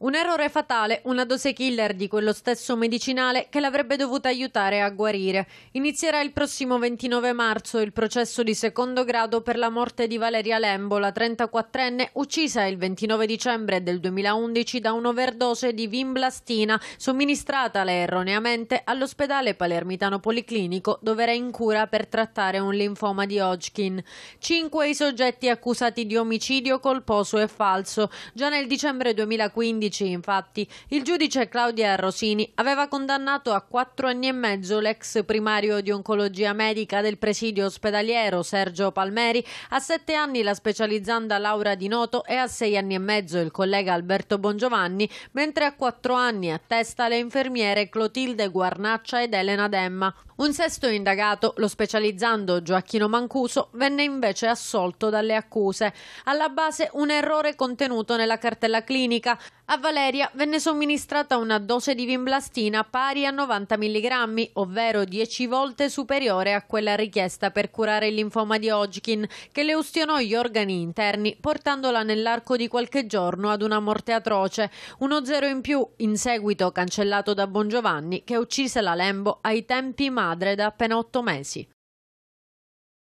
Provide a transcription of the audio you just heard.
Un errore fatale, una dose killer di quello stesso medicinale che l'avrebbe dovuta aiutare a guarire. Inizierà il prossimo 29 marzo il processo di secondo grado per la morte di Valeria Lembo, la 34enne uccisa il 29 dicembre del 2011 da un'overdose di vinblastina somministrata erroneamente all'ospedale palermitano policlinico dove era in cura per trattare un linfoma di Hodgkin. Cinque i soggetti accusati di omicidio colposo e falso. Già nel dicembre 2015 2015, infatti, il giudice Claudia Rosini aveva condannato a quattro anni e mezzo l'ex primario di oncologia medica del presidio ospedaliero Sergio Palmeri, a sette anni la specializzanda Laura Di Noto e a sei anni e mezzo il collega Alberto Bongiovanni, mentre a quattro anni a testa le infermiere Clotilde Guarnaccia ed Elena Demma. Un sesto indagato, lo specializzando Gioacchino Mancuso, venne invece assolto dalle accuse. Alla base un errore contenuto nella cartella clinica. A Valeria venne somministrata una dose di vinblastina pari a 90 mg, ovvero 10 volte superiore a quella richiesta per curare il linfoma di Hodgkin, che le ustionò gli organi interni, portandola nell'arco di qualche giorno ad una morte atroce. Uno zero in più, in seguito cancellato da Bongiovanni, che uccise la Lembo ai tempi mali madre da appena otto mesi.